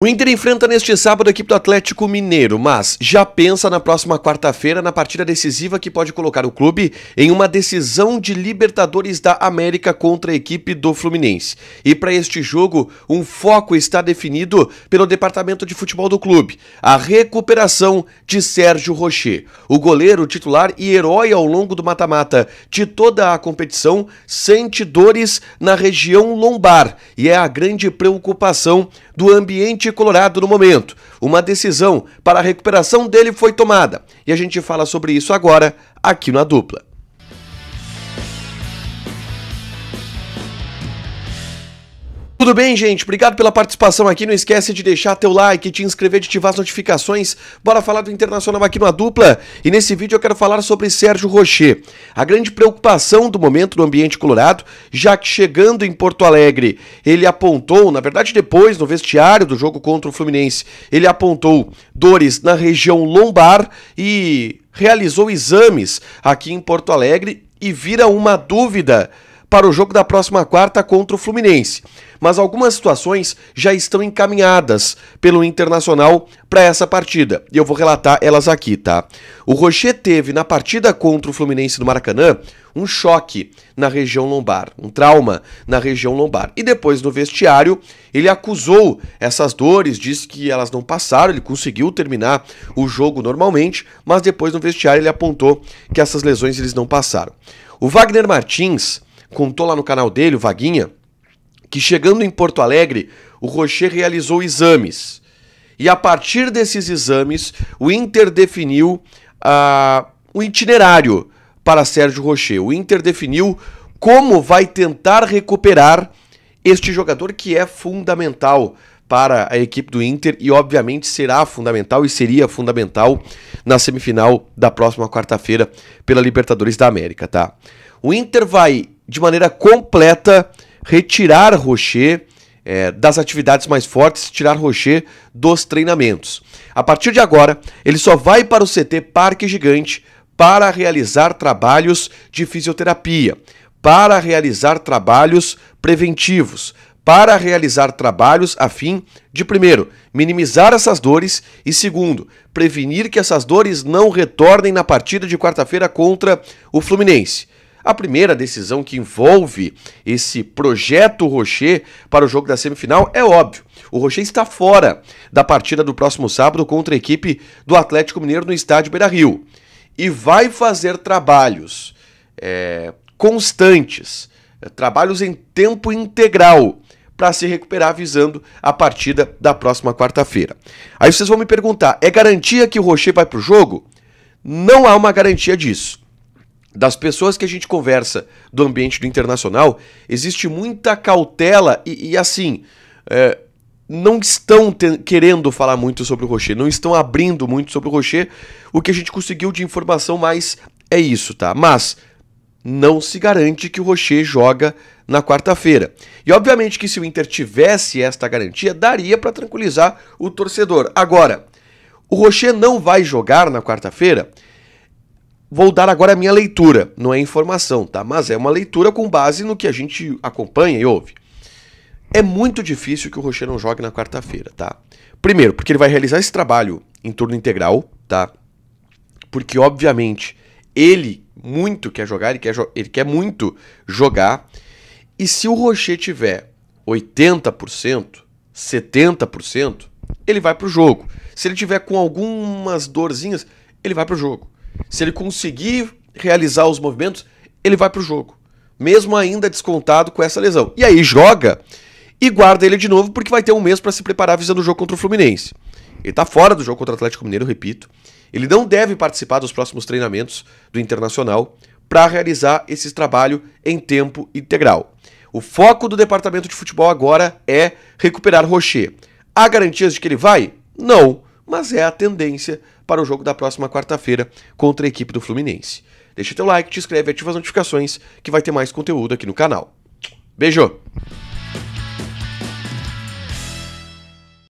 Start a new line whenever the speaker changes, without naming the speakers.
O Inter enfrenta neste sábado a equipe do Atlético Mineiro, mas já pensa na próxima quarta-feira na partida decisiva que pode colocar o clube em uma decisão de Libertadores da América contra a equipe do Fluminense. E para este jogo, um foco está definido pelo departamento de futebol do clube: a recuperação de Sérgio Rocher. O goleiro titular e herói ao longo do mata-mata de toda a competição sente dores na região lombar e é a grande preocupação do ambiente colorado no momento. Uma decisão para a recuperação dele foi tomada e a gente fala sobre isso agora aqui na dupla. Tudo bem, gente? Obrigado pela participação aqui. Não esquece de deixar teu like, te inscrever, de ativar as notificações. Bora falar do Internacional aqui na dupla. E nesse vídeo eu quero falar sobre Sérgio Rocher. A grande preocupação do momento no ambiente colorado, já que chegando em Porto Alegre, ele apontou, na verdade depois, no vestiário do jogo contra o Fluminense, ele apontou dores na região lombar e realizou exames aqui em Porto Alegre e vira uma dúvida para o jogo da próxima quarta contra o Fluminense. Mas algumas situações já estão encaminhadas pelo Internacional para essa partida. E eu vou relatar elas aqui, tá? O Rocher teve na partida contra o Fluminense do Maracanã um choque na região lombar, um trauma na região lombar. E depois no vestiário, ele acusou essas dores, disse que elas não passaram, ele conseguiu terminar o jogo normalmente, mas depois no vestiário ele apontou que essas lesões eles não passaram. O Wagner Martins contou lá no canal dele, o Vaguinha, que chegando em Porto Alegre, o Rocher realizou exames. E a partir desses exames, o Inter definiu uh, ah, o itinerário para Sérgio Rocher. O Inter definiu como vai tentar recuperar este jogador que é fundamental para a equipe do Inter e obviamente será fundamental e seria fundamental na semifinal da próxima quarta-feira pela Libertadores da América, tá? O Inter vai de maneira completa retirar Rocher é, das atividades mais fortes, tirar Rocher dos treinamentos. A partir de agora, ele só vai para o CT Parque Gigante para realizar trabalhos de fisioterapia, para realizar trabalhos preventivos, para realizar trabalhos a fim de, primeiro, minimizar essas dores e, segundo, prevenir que essas dores não retornem na partida de quarta-feira contra o Fluminense. A primeira decisão que envolve esse projeto Rocher para o jogo da semifinal é óbvio. O Rocher está fora da partida do próximo sábado contra a equipe do Atlético Mineiro no estádio Beira Rio. E vai fazer trabalhos é, constantes, é, trabalhos em tempo integral para se recuperar visando a partida da próxima quarta-feira. Aí vocês vão me perguntar: é garantia que o Rocher vai para o jogo? Não há uma garantia disso das pessoas que a gente conversa do ambiente do internacional, existe muita cautela e, e assim, é, não estão querendo falar muito sobre o Rocher, não estão abrindo muito sobre o Rocher. O que a gente conseguiu de informação mais é isso, tá? Mas não se garante que o Rocher joga na quarta-feira. E obviamente que se o Inter tivesse esta garantia, daria para tranquilizar o torcedor. Agora, o Rocher não vai jogar na quarta-feira Vou dar agora a minha leitura, não é informação, tá? Mas é uma leitura com base no que a gente acompanha e ouve. É muito difícil que o Rocher não jogue na quarta-feira, tá? Primeiro, porque ele vai realizar esse trabalho em turno integral, tá? Porque, obviamente, ele muito quer jogar, ele quer, ele quer muito jogar. E se o Rocher tiver 80%, 70%, ele vai pro jogo. Se ele tiver com algumas dorzinhas, ele vai pro jogo. Se ele conseguir realizar os movimentos, ele vai para o jogo, mesmo ainda descontado com essa lesão. E aí joga e guarda ele de novo, porque vai ter um mês para se preparar visando o jogo contra o Fluminense. Ele está fora do jogo contra o Atlético Mineiro, repito. Ele não deve participar dos próximos treinamentos do Internacional para realizar esse trabalho em tempo integral. O foco do departamento de futebol agora é recuperar Rocher. Há garantias de que ele vai? Não mas é a tendência para o jogo da próxima quarta-feira contra a equipe do Fluminense. Deixa teu like, te inscreve, e ativa as notificações que vai ter mais conteúdo aqui no canal. Beijo!